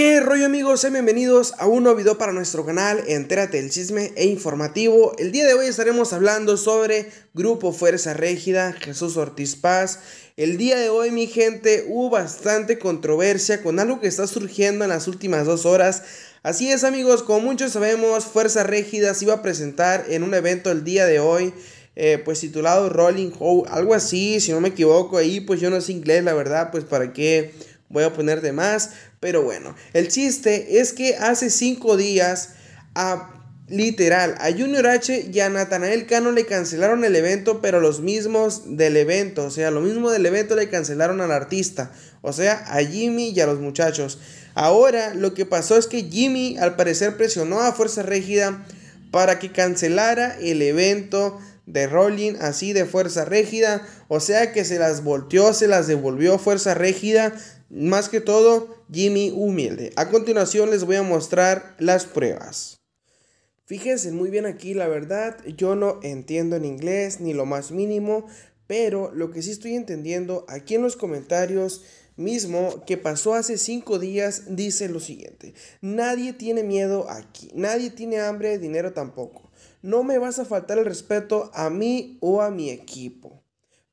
¿Qué rollo amigos? Sean bienvenidos a un nuevo video para nuestro canal Entérate el chisme e informativo. El día de hoy estaremos hablando sobre Grupo Fuerza Régida, Jesús Ortiz Paz. El día de hoy mi gente hubo bastante controversia con algo que está surgiendo en las últimas dos horas. Así es amigos, como muchos sabemos, Fuerza Régida se iba a presentar en un evento el día de hoy. Eh, pues titulado Rolling Hole, algo así, si no me equivoco ahí, pues yo no sé inglés, la verdad, pues para qué voy a poner de más, pero bueno, el chiste es que hace cinco días a... Ah, literal, a Junior H y a Natanael Cano le cancelaron el evento, pero los mismos del evento, o sea, lo mismo del evento le cancelaron al artista, o sea, a Jimmy y a los muchachos. Ahora lo que pasó es que Jimmy al parecer presionó a Fuerza Régida para que cancelara el evento de Rolling así de Fuerza Régida, o sea que se las volteó, se las devolvió Fuerza Régida, más que todo, Jimmy humilde. A continuación les voy a mostrar las pruebas. Fíjense muy bien aquí, la verdad, yo no entiendo en inglés ni lo más mínimo, pero lo que sí estoy entendiendo aquí en los comentarios mismo que pasó hace 5 días dice lo siguiente, nadie tiene miedo aquí, nadie tiene hambre de dinero tampoco, no me vas a faltar el respeto a mí o a mi equipo.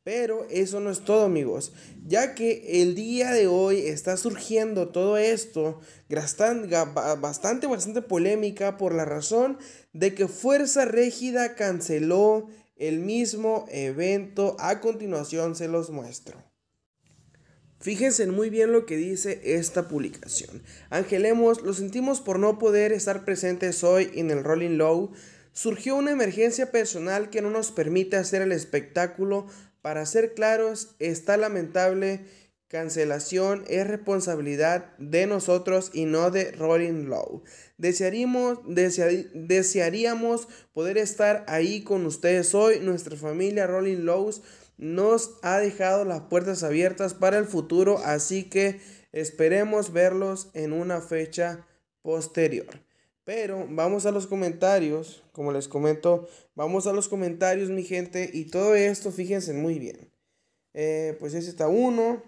Pero eso no es todo amigos, ya que el día de hoy está surgiendo todo esto, bastante, bastante polémica por la razón de que Fuerza Régida canceló el mismo evento. A continuación se los muestro. Fíjense muy bien lo que dice esta publicación. Angelemos, lo sentimos por no poder estar presentes hoy en el Rolling Low. Surgió una emergencia personal que no nos permite hacer el espectáculo para ser claros, esta lamentable cancelación es responsabilidad de nosotros y no de Rolling Low. Desearíamos, desearíamos poder estar ahí con ustedes hoy. Nuestra familia Rolling Lows nos ha dejado las puertas abiertas para el futuro, así que esperemos verlos en una fecha posterior. Pero vamos a los comentarios, como les comento, vamos a los comentarios, mi gente, y todo esto, fíjense muy bien. Eh, pues ese está uno.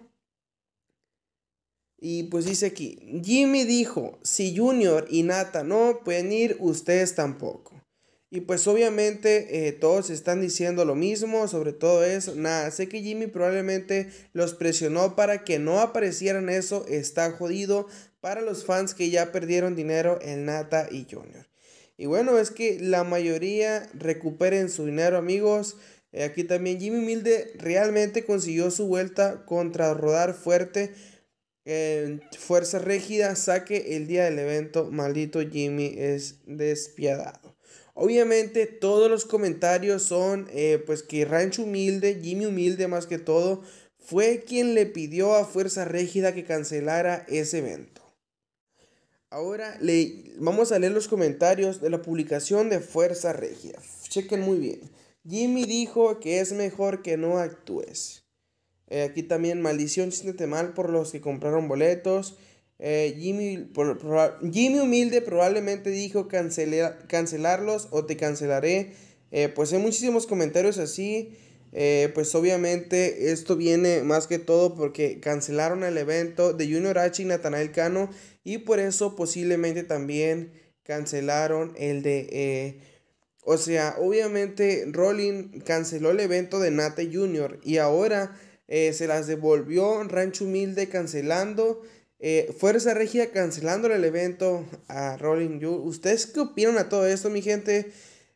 Y pues dice aquí, Jimmy dijo, si Junior y Nata no pueden ir, ustedes tampoco. Y pues obviamente eh, todos están diciendo lo mismo, sobre todo eso. Nada, sé que Jimmy probablemente los presionó para que no aparecieran eso, está jodido para los fans que ya perdieron dinero en Nata y Junior. Y bueno, es que la mayoría recuperen su dinero, amigos. Eh, aquí también Jimmy Humilde realmente consiguió su vuelta contra rodar fuerte. fuerza Régida saque el día del evento. Maldito Jimmy es despiadado. Obviamente todos los comentarios son eh, pues que Rancho Humilde, Jimmy Humilde más que todo, fue quien le pidió a Fuerza Régida que cancelara ese evento. Ahora le, vamos a leer los comentarios de la publicación de Fuerza Regia. Chequen muy bien. Jimmy dijo que es mejor que no actúes. Eh, aquí también maldición, chistete mal por los que compraron boletos. Eh, Jimmy, Jimmy, Humilde probablemente dijo cancelar, cancelarlos o te cancelaré. Eh, pues hay muchísimos comentarios así. Eh, pues obviamente esto viene más que todo porque cancelaron el evento de Junior H y Natanael Cano y por eso posiblemente también cancelaron el de... Eh, o sea, obviamente Rolling canceló el evento de Nate Junior y ahora eh, se las devolvió Rancho Humilde cancelando. Fuerza Regia cancelando el evento a Rolling. ¿Ustedes qué opinan a todo esto, mi gente?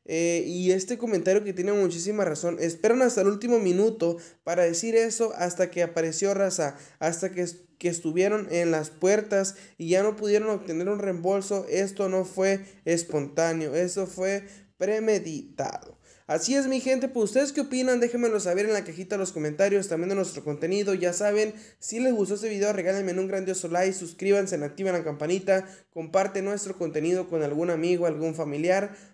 Eh, y este comentario que tiene muchísima razón. Esperan hasta el último minuto para decir eso hasta que apareció raza, hasta que, estuvieron en las puertas y ya no pudieron obtener un reembolso. Esto no fue espontáneo, esto fue premeditado. Así es mi gente, pues ustedes qué opinan, déjenmelo saber en la cajita de los comentarios, también de nuestro contenido, ya saben, si les gustó este video regálenme un grandioso like, suscríbanse, activen la campanita, comparte nuestro contenido con algún amigo, algún familiar,